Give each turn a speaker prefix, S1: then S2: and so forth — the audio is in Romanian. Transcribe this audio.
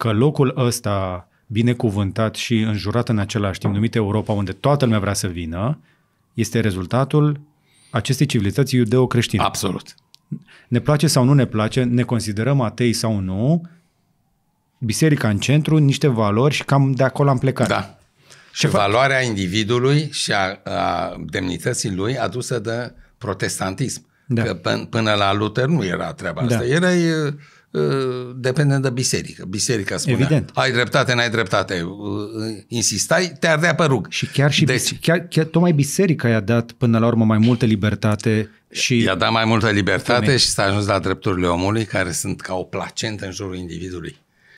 S1: că locul ăsta binecuvântat și înjurat în același timp, numit Europa, unde toată lumea vrea să vină, este rezultatul acestei civilizații iudeo-creștine. Absolut. Ne place sau nu ne place, ne considerăm atei sau nu, biserica în centru, niște valori și cam de acolo am plecat. Da. Și Ce valoarea
S2: individului
S3: și a, a demnității lui adusă de protestantism. Da. Că până la Luther nu era treaba da. asta.
S4: Era Uh, depinde de biserică. Biserica
S3: spune, Evident. ai dreptate, n-ai dreptate, uh, uh,
S1: insistai, te ardea pe rug. Și chiar și deci, chiar, chiar, tocmai biserica i-a dat până la urmă mai multă libertate
S3: și... I-a dat mai multă libertate femeie. și s-a ajuns la drepturile omului, care sunt ca o placentă în jurul individului.